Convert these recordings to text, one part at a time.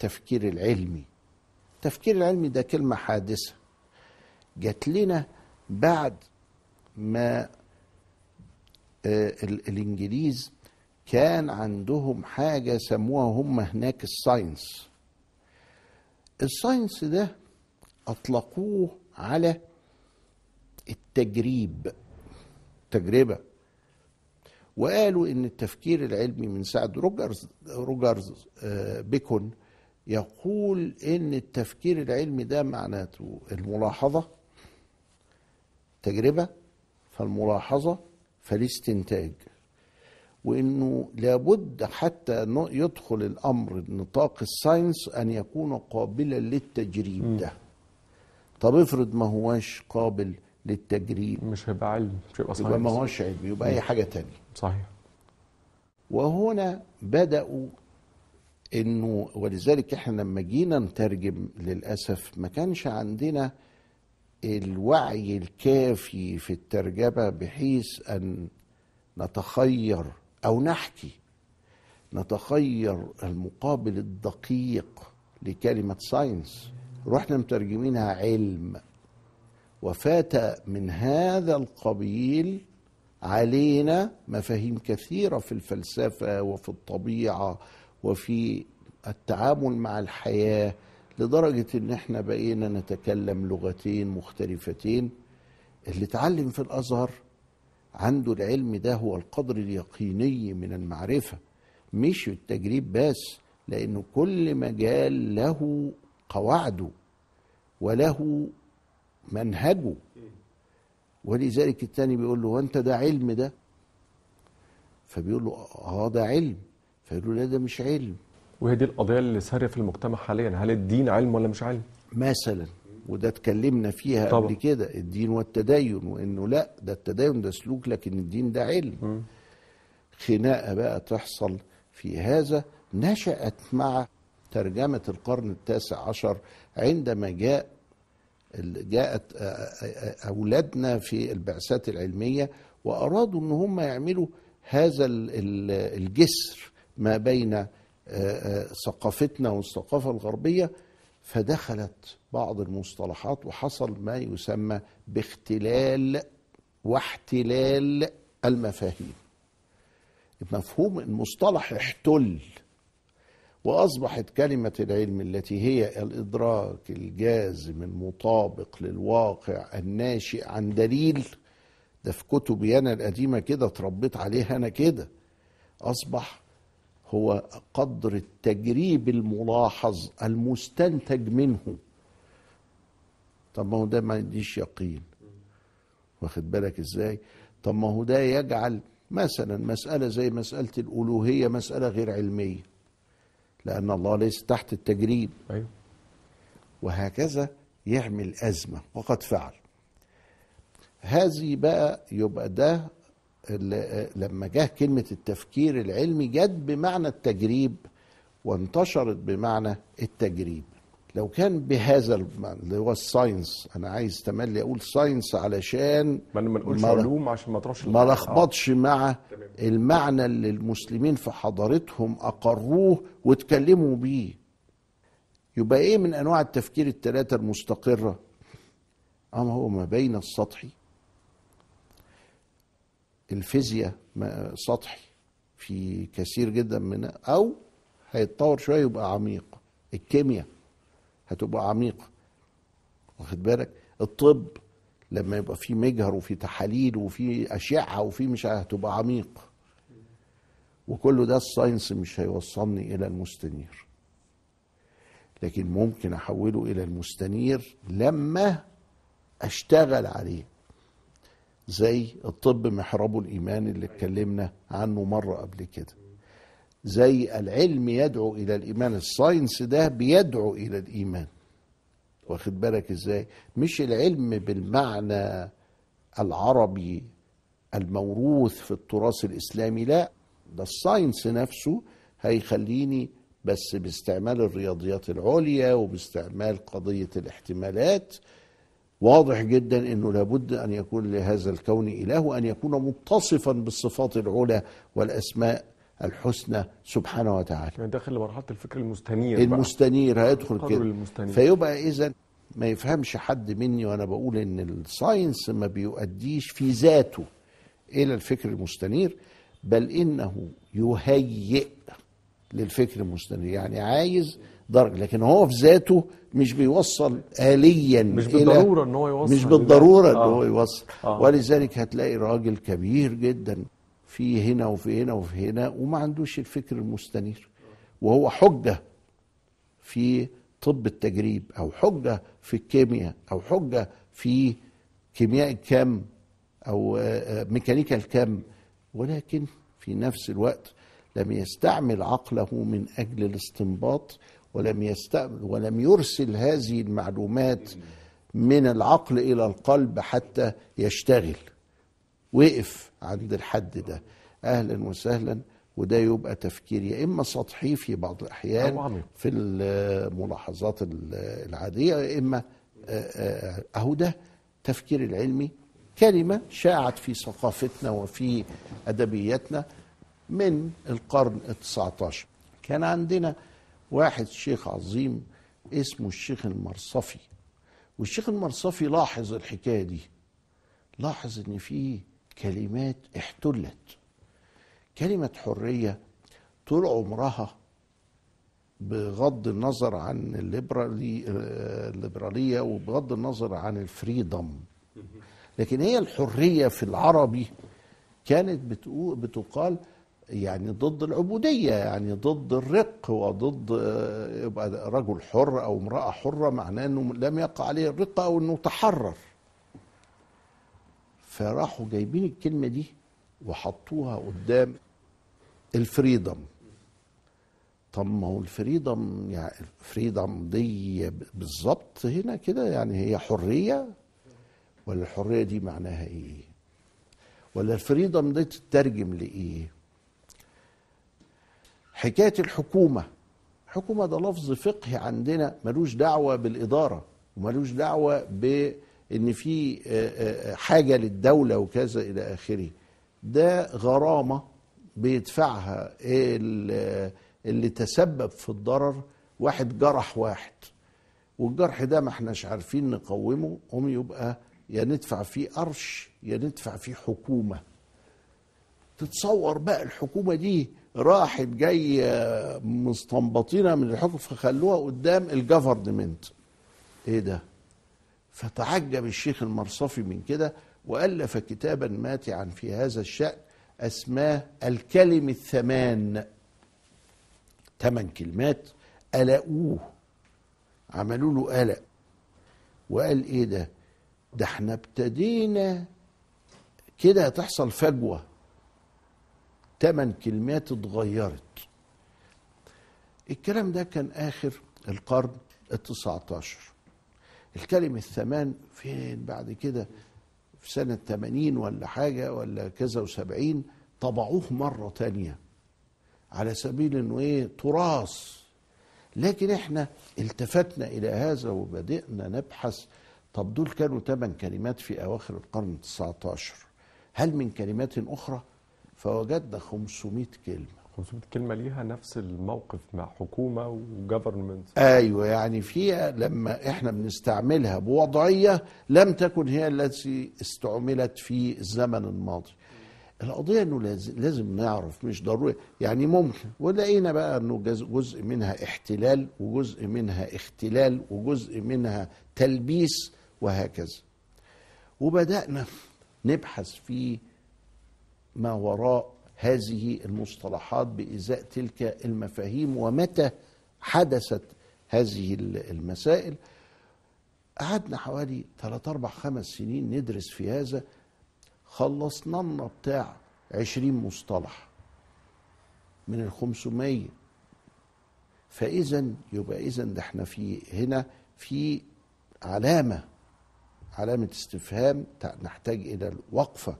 التفكير العلمي التفكير العلمي ده كلمة حادثة جات لنا بعد ما آه، الانجليز كان عندهم حاجه سموها هم هناك الساينس الساينس ده اطلقوه على التجريب تجربه وقالوا ان التفكير العلمي من ساعه روجرز روجرز آه، بيكون يقول ان التفكير العلمي ده معناته الملاحظه تجربه فالملاحظه فالاستنتاج وانه لابد حتى يدخل الامر نطاق الساينس ان يكون قابلا للتجريب ده طب افرض ما هواش قابل للتجريب مش هيبقى علم مش هيبقى ساينس يبقى ما هوش علم يبقى اي حاجه تانية صحيح وهنا بداوا انه ولذلك احنا لما جينا نترجم للاسف ما كانش عندنا الوعي الكافي في الترجمه بحيث ان نتخير او نحكي نتخير المقابل الدقيق لكلمه ساينس رحنا مترجمينها علم وفات من هذا القبيل علينا مفاهيم كثيره في الفلسفه وفي الطبيعه وفي التعامل مع الحياه لدرجه ان احنا بقينا نتكلم لغتين مختلفتين اللي اتعلم في الازهر عنده العلم ده هو القدر اليقيني من المعرفه مش التجريب بس لأن كل مجال له قواعده وله منهجه ولذلك التاني بيقول له وانت ده علم ده فبيقول له اه ده علم فيقولوا لا ده مش علم وهي دي القضيه اللي ساريه في المجتمع حاليا هل الدين علم ولا مش علم مثلا وده اتكلمنا فيها طبعا. قبل كده الدين والتدين وانه لا ده التدين ده سلوك لكن الدين ده علم م. خناقه بقى تحصل في هذا نشأت مع ترجمة القرن التاسع عشر عندما جاء جاءت أولادنا في البعثات العلمية وأرادوا أن هم يعملوا هذا الجسر ما بين آه، آه، ثقافتنا والثقافة الغربية فدخلت بعض المصطلحات وحصل ما يسمى باختلال واحتلال المفاهيم مفهوم المصطلح احتل واصبحت كلمه العلم التي هي الادراك الجازم المطابق للواقع الناشئ عن دليل ده في كتبي انا القديمه كده اتربيت عليها انا كده اصبح هو قدر التجريب الملاحظ المستنتج منه طب ما هو ده ما يديش يقين واخد بالك ازاي طب ما هو ده يجعل مثلا مسألة زي مسألة الألوهية مسألة غير علمية لأن الله ليس تحت التجريب أيوه. وهكذا يعمل أزمة وقد فعل هذه بقى يبقى ده لما جه كلمة التفكير العلمي جت بمعنى التجريب وانتشرت بمعنى التجريب لو كان بهذا اللي هو الساينس انا عايز تملي اقول ساينس علشان ما ما نقولش علوم عشان ما تروحش ما لخبطش آه. مع تمام. المعنى اللي المسلمين في حضارتهم اقروه واتكلموا بيه يبقى ايه من انواع التفكير الثلاثه المستقره اما هو ما بين السطحي الفيزياء سطحي في كثير جدا من او هيتطور شويه يبقى عميق الكيمياء هتبقى عميقه واخد بالك الطب لما يبقى في مجهر وفي تحاليل وفي اشعه وفي مش هتبقى عميق وكل ده الساينس مش هيوصلني الى المستنير لكن ممكن احوله الى المستنير لما اشتغل عليه زي الطب محراب الإيمان اللي اتكلمنا عنه مرة قبل كده زي العلم يدعو إلى الإيمان الساينس ده بيدعو إلى الإيمان واخد بالك إزاي مش العلم بالمعنى العربي الموروث في التراث الإسلامي لا ده الساينس نفسه هيخليني بس باستعمال الرياضيات العليا وباستعمال قضية الاحتمالات واضح جدا انه لابد ان يكون لهذا الكون اله وان يكون متصفا بالصفات العلى والاسماء الحسنى سبحانه وتعالى يعني داخل لمرحله الفكر المستنير المستنير هيدخل كده المستنير. فيبقى اذا ما يفهمش حد مني وانا بقول ان الساينس ما بيؤديش في ذاته الى الفكر المستنير بل انه يهيئ للفكر المستنير يعني عايز درجه لكن هو في ذاته مش بيوصل آليا مش بالضروره ان هو يوصل مش بالضروره ان آه. هو يوصل آه. ولذلك هتلاقي راجل كبير جدا في هنا وفي هنا وفي هنا وما عندوش الفكر المستنير وهو حجه في طب التجريب او حجه في الكيمياء او حجه في كيمياء الكم او آه، آه، ميكانيكا الكم ولكن في نفس الوقت لم يستعمل عقله من اجل الاستنباط ولم يستأمن ولم يرسل هذه المعلومات من العقل الى القلب حتى يشتغل وقف عند الحد ده اهلا وسهلا وده يبقى تفكير يا اما سطحي في بعض الاحيان في الملاحظات العاديه يا اما اهو ده التفكير العلمي كلمه شاعت في ثقافتنا وفي ادبياتنا من القرن ال 19 كان عندنا واحد شيخ عظيم اسمه الشيخ المرصفي والشيخ المرصفي لاحظ الحكايه دي لاحظ ان في كلمات احتلت كلمه حريه طول عمرها بغض النظر عن الليبرالي الليبراليه وبغض النظر عن الفريدم لكن هي الحريه في العربي كانت بتقال يعني ضد العبودية يعني ضد الرق وضد آه، يبقى رجل حر أو امرأة حرة معناه أنه لم يقع عليه الرق أو أنه تحرر فراحوا جايبين الكلمة دي وحطوها قدام الفريدم طب ما هو الفريدم يعني الفريدم دي بالظبط هنا كده يعني هي حرية ولا الحرية دي معناها ايه ولا الفريدم دي تترجم لإيه حكايه الحكومه حكومه ده لفظ فقهي عندنا ملوش دعوه بالاداره وملوش دعوه بان في آه، آه، آه، حاجه للدوله وكذا الى اخره ده غرامه بيدفعها اللي تسبب في الضرر واحد جرح واحد والجرح ده ما احناش عارفين نقومه قوم يبقى يا ندفع فيه قرش يا ندفع فيه حكومه تتصور بقى الحكومه دي راحت جاي آه، مستنبطينها من الحكم فخلوها قدام الجفرنمنت ايه ده فتعجب الشيخ المرصفي من كده والف كتابا ماتعا في هذا الشان اسماه الكلم الثمان ثمان كلمات قلقوه عملوا له قلق وقال ايه ده ده احنا ابتدينا كده هتحصل فجوه ثمان كلمات اتغيرت الكلام ده كان آخر القرن التسعة عشر الكلمة الثمان فين بعد كده في سنة 80 ولا حاجة ولا كذا وسبعين طبعوه مرة تانية على سبيل انه ايه تراث لكن احنا التفتنا الى هذا وبدأنا نبحث طب دول كانوا ثمان كلمات في اواخر القرن ال 19 هل من كلمات اخرى فوجدنا 500 كلمة 500 كلمة ليها نفس الموقف مع حكومة وجفرمنت أيوة يعني فيها لما إحنا بنستعملها بوضعية لم تكن هي التي استعملت في الزمن الماضي القضية أنه لازم نعرف مش ضروري يعني ممكن ولقينا بقى أنه جزء منها احتلال وجزء منها اختلال وجزء منها تلبيس وهكذا وبدأنا نبحث في ما وراء هذه المصطلحات بإزاء تلك المفاهيم ومتى حدثت هذه المسائل قعدنا حوالي 3 4 5 سنين ندرس في هذا خلصنا لنا بتاع 20 مصطلح من ال 500 فاذا يبقى اذا ده احنا في هنا في علامه علامه استفهام نحتاج الى الوقفه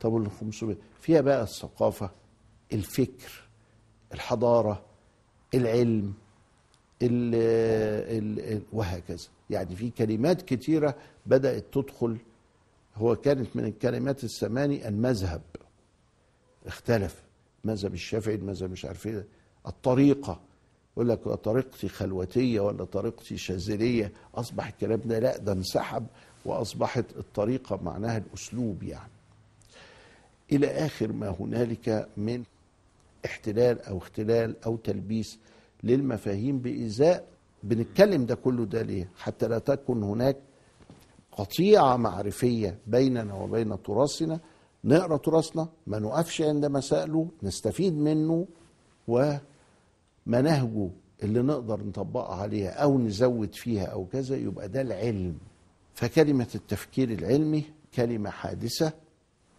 طب وال 500 فيها بقى الثقافه الفكر الحضاره العلم ال ال وهكذا يعني في كلمات كتيره بدات تدخل هو كانت من الكلمات الثماني المذهب اختلف مذهب الشافعي المذهب مش عارف ايه الطريقه يقول لك طريقتي خلوتيه ولا طريقتي شاذليه اصبح الكلام ده لا ده انسحب واصبحت الطريقه معناها الاسلوب يعني إلى آخر ما هنالك من احتلال أو اختلال أو تلبيس للمفاهيم بإزاء بنتكلم ده كله ده ليه حتى لا تكون هناك قطيعة معرفية بيننا وبين تراثنا نقرأ تراثنا ما نقفش عند مسائله نستفيد منه ومناهجه اللي نقدر نطبقها عليها أو نزود فيها أو كذا يبقى ده العلم فكلمة التفكير العلمي كلمة حادثة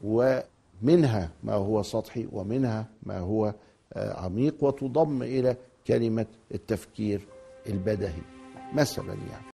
و منها ما هو سطحي ومنها ما هو آه، عميق وتضم الى كلمه التفكير البدهي مثلا يعني